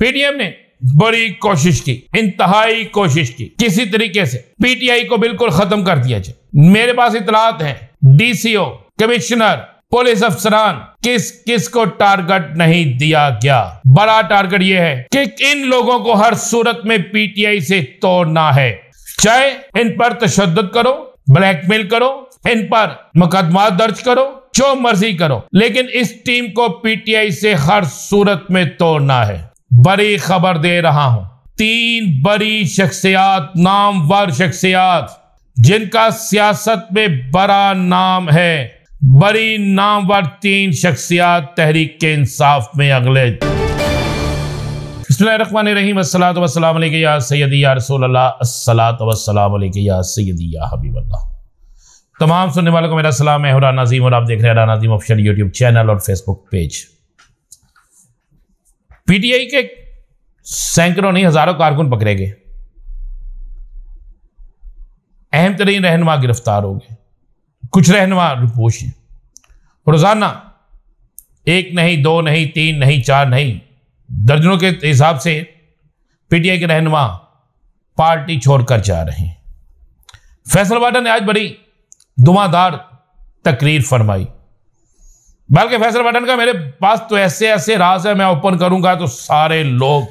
PTM ने बड़ी कोशिश की इंतहाई कोशिश की किसी तरीके से पीटीआई को बिल्कुल खत्म कर दिया जाए मेरे पास इतलात है डीसीओ कमिश्नर पुलिस अफसरान किस किस को टारगेट नहीं दिया गया बड़ा टारगेट यह है कि इन लोगों को हर सूरत में पीटीआई से तोड़ना है चाहे इन पर तशद करो ब्लैकमेल करो इन पर मुकदमा दर्ज करो जो मर्जी करो लेकिन इस टीम को पीटीआई से हर सूरत में तोड़ना है बड़ी खबर दे रहा हूं तीन बड़ी शख्सियात नामवर शख्सियात जिनका सियासत में बड़ा नाम है बड़ी नामवर तीन शख्सियात तहरीक के इंसाफ में अगले बसमान रहीम असलातम या सैदी या सैदी या तमाम सुनने वालों को मेरा सलाम है नाजीम नजीम और आप देख रहे हैं नाजीम ऑफिशियल यूट्यूब चैनल और फेसबुक पेज पीटीआई के सैकड़ों नहीं हजारों कारकुन पकड़े गए अहम तरीन रहनमा गिरफ्तार हो गए कुछ रहनमा रिपोश रोज़ाना एक नहीं दो नहीं तीन नहीं चार नहीं दर्जनों के हिसाब से पीटीआई के रहनमा पार्टी छोड़कर जा रहे हैं फैसलवाडा ने आज बड़ी दुमादार तकरीर फरमाई बल्कि फैसल बटन का मेरे पास तो ऐसे ऐसे राज है मैं ओपन करूंगा तो सारे लोग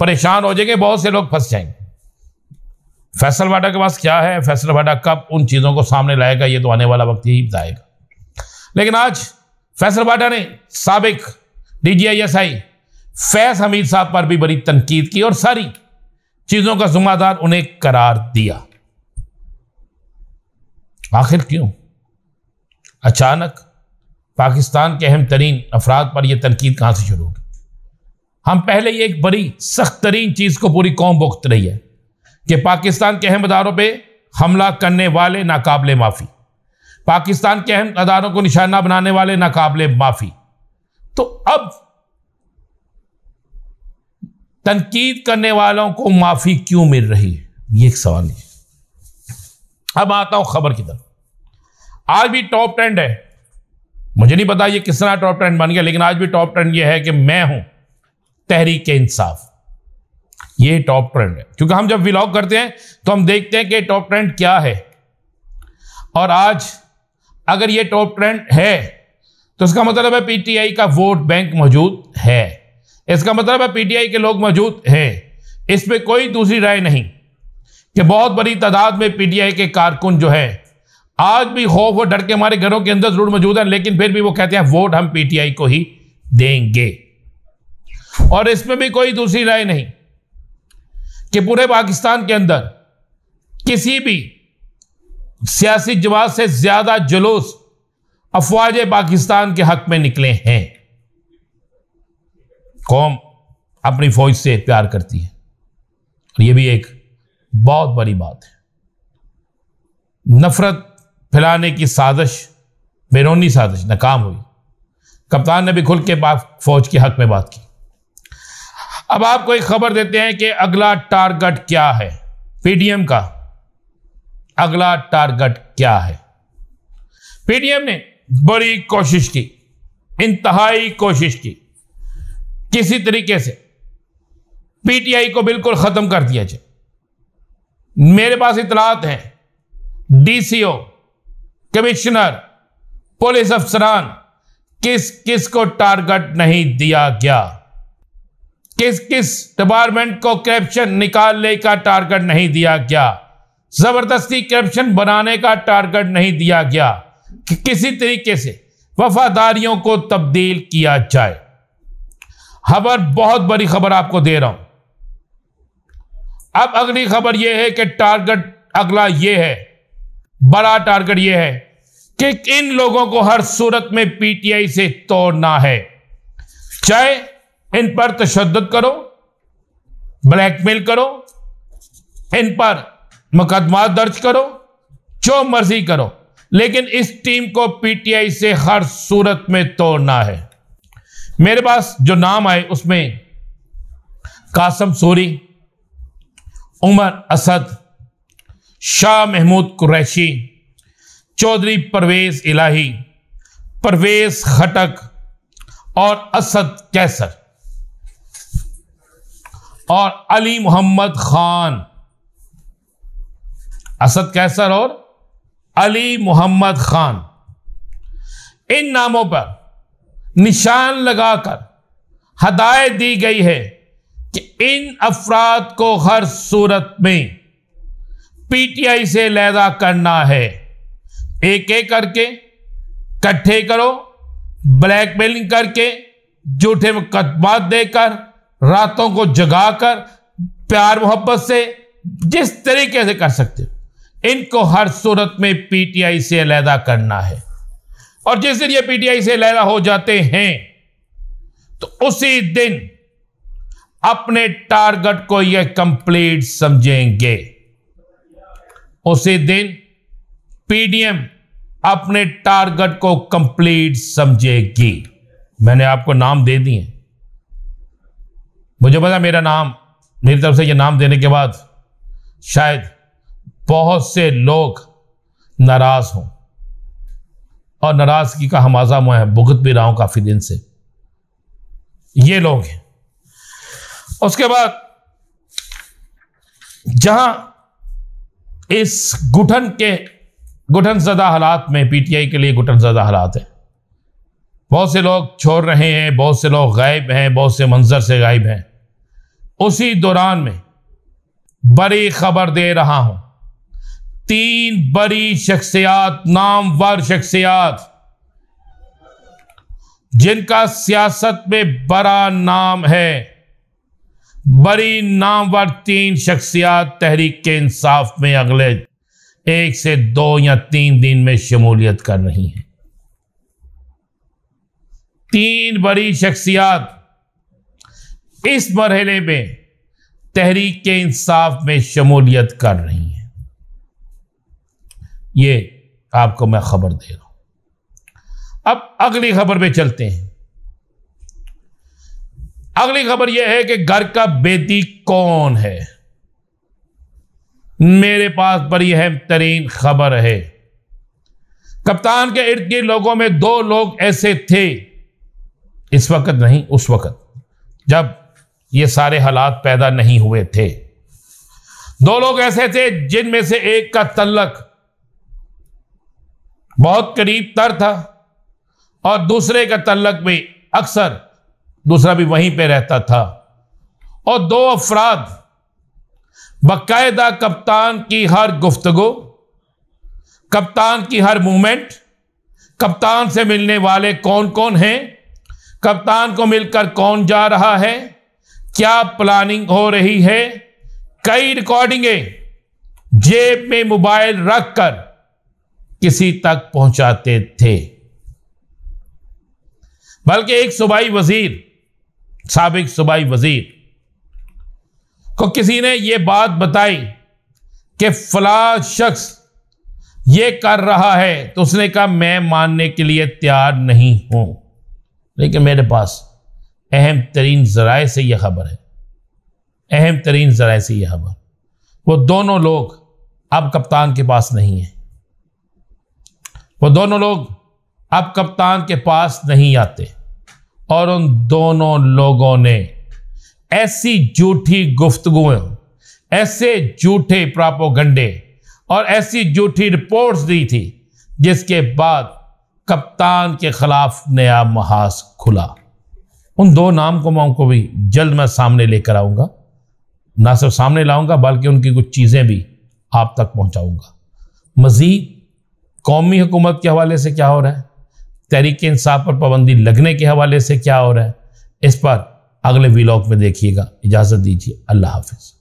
परेशान हो जाएंगे बहुत से लोग फंस जाएंगे फैसल बाटा के पास क्या है फैसल भाटा कब उन चीज़ों को सामने लाएगा ये तो आने वाला वक्त ही बताएगा लेकिन आज फैसल भाटा ने सबक D G I S I Hamid साहब पर भी बड़ी तनकीद की और सारी चीज़ों का जुम्मेदार उन्हें करार दिया आखिर क्यों अचानक पाकिस्तान के अहम तरीन अफराद पर यह तनकीद कहाँ से शुरू होगी हम पहले ये एक बड़ी सख्त तरीन चीज़ को पूरी कौम भुगत रही है कि पाकिस्तान के अहम अदारों पर हमला करने वाले नाकबले माफ़ी पाकिस्तान के अहम अदारों को निशाना बनाने वाले नाकबले माफ़ी तो अब तनकीद करने वालों को माफ़ी क्यों मिल रही है ये एक सवाल है अब आता हूं खबर की तरफ आज भी टॉप ट्रेंड है मुझे नहीं पता ये किस तरह टॉप ट्रेंड बन गया लेकिन आज भी टॉप ट्रेंड ये है कि मैं हूं तहरीक इंसाफ ये टॉप ट्रेंड है क्योंकि हम जब व्लॉग करते हैं तो हम देखते हैं कि टॉप ट्रेंड क्या है और आज अगर ये टॉप ट्रेंड है तो इसका मतलब है पीटीआई का वोट बैंक मौजूद है इसका मतलब है पीटीआई के लोग मौजूद हैं इसमें कोई दूसरी राय नहीं कि बहुत बड़ी तादाद में पीटीआई के कारकुन जो हैं आज भी खौफ और डर के हमारे घरों के अंदर जरूर मौजूद है लेकिन फिर भी वो कहते हैं वोट हम पीटीआई को ही देंगे और इसमें भी कोई दूसरी राय नहीं कि पूरे पाकिस्तान के अंदर किसी भी सियासी जवाब से ज्यादा जुलूस अफवाज पाकिस्तान के हक में निकले हैं कौम अपनी फौज से प्यार करती है और यह भी एक बहुत बड़ी बात है नफरत फैलाने की साजिश बैरूनी साजिश नाकाम हुई कप्तान ने भी खुल के बात फौज के हक में बात की अब आपको एक खबर देते हैं कि अगला टारगेट क्या है पीडीएम का अगला टारगेट क्या है पीडीएम ने बड़ी कोशिश की इंतहाई कोशिश की किसी तरीके से पीटीआई को बिल्कुल खत्म कर दिया जाए मेरे पास इतलात हैं डीसीओ कमिश्नर पुलिस अफसरान किस किस को टारगेट नहीं दिया गया किस किस डिपार्टमेंट को करप्शन निकालने का टारगेट नहीं दिया गया जबरदस्ती करप्शन बनाने का टारगेट नहीं दिया गया कि किसी तरीके से वफादारियों को तब्दील किया जाए खबर बहुत बड़ी खबर आपको दे रहा हूं अब अगली खबर यह है कि टारगेट अगला यह है बड़ा टारगेट यह है कि इन लोगों को हर सूरत में पीटीआई से तोड़ना है चाहे इन पर तशद करो ब्लैकमेल करो इन पर मुकदमा दर्ज करो जो मर्जी करो लेकिन इस टीम को पीटीआई से हर सूरत में तोड़ना है मेरे पास जो नाम आए उसमें कासम सूरी उमर असद शाह महमूद कुरैशी चौधरी परवेज इलाही परवेज खटक और असद कैसर और अली मोहम्मद खान असद कैसर और अली मोहम्मद खान इन नामों पर निशान लगाकर हदायत दी गई है कि इन अफराद को हर सूरत में पीटीआई से लैदा करना है एक एक करके कट्ठे करो ब्लैकमेलिंग करके झूठे मुकदमात देकर रातों को जगाकर प्यार मोहब्बत से जिस तरीके से कर सकते हो इनको हर सूरत में पीटीआई से अलहदा करना है और जिस दिन ये पीटीआई से अलहदा हो जाते हैं तो उसी दिन अपने टारगेट को ये कंप्लीट समझेंगे उसी दिन पीडीएम अपने टारगेट को कंप्लीट समझेगी मैंने आपको नाम दे दिए मुझे पता मेरा नाम मेरी तरफ से ये नाम देने के बाद शायद बहुत से लोग नाराज हों और नाराजगी का हम आजाम है भुगत भी रहा हूं काफ़ी दिन से ये लोग हैं उसके बाद जहां इस गुठन के गुठन ज़दा हालात में पीटीआई के लिए गुठन ज़दा हालात है बहुत से लोग छोड़ रहे हैं बहुत से लोग गायब हैं बहुत से मंजर से गायब हैं उसी दौरान में बड़ी खबर दे रहा हूं तीन बड़ी शख्सियात नामवर शख्सियात जिनका सियासत में बड़ा नाम है बड़ी नामवर तीन शख्सियात तहरीक के इंसाफ में अगले एक से दो या तीन दिन में शमूलियत कर रही हैं तीन बड़ी शख्सियात इस मरहले में तहरीक के इंसाफ में शमूलियत कर रही हैं ये आपको मैं खबर दे रहा हूं अब अगली खबर में चलते हैं अगली खबर यह है कि घर का बेटी कौन है मेरे पास बड़ी अहम तरीन खबर है कप्तान के इर्द गिर्द लोगों में दो लोग ऐसे थे इस वक्त नहीं उस वक्त जब ये सारे हालात पैदा नहीं हुए थे दो लोग ऐसे थे जिनमें से एक का तल्लक बहुत करीब तर था और दूसरे का तल्लक भी अक्सर दूसरा भी वहीं पे रहता था और दो अफराद बाकायदा कप्तान की हर गुफ्तगु कप्तान की हर मूवमेंट कप्तान से मिलने वाले कौन कौन हैं कप्तान को मिलकर कौन जा रहा है क्या प्लानिंग हो रही है कई रिकॉर्डिंगें जेब में मोबाइल रखकर किसी तक पहुंचाते थे बल्कि एक सूबाई वजीर सबक सूबाई वजीर को किसी ने यह बात बताई कि फला शख्स ये कर रहा है तो उसने कहा मैं मानने के लिए तैयार नहीं हूं लेकिन मेरे पास अहम तरीन ज़राए से यह खबर है अहम तरीन ज़राए से यह खबर वो दोनों लोग अब कप्तान के पास नहीं है वो दोनों लोग अब कप्तान के पास नहीं आते और उन दोनों लोगों ने ऐसी झूठी गुफ्तगुएं ऐसे झूठे प्रापोगंडे और ऐसी झूठी रिपोर्ट्स दी थी जिसके बाद कप्तान के खिलाफ नया महाज खुला उन दो नाम मैं को भी जल्द मैं सामने लेकर आऊँगा ना सिर्फ सामने लाऊँगा बल्कि उनकी कुछ चीज़ें भी आप तक पहुँचाऊँगा मज़ीद कौमी हुकूमत के हवाले से क्या हो रहा है तहरीक इंसाफ पर पाबंदी लगने के हवाले से क्या हो रहा है इस पर अगले व्लॉग में देखिएगा इजाज़त दीजिए अल्लाह हाफिज़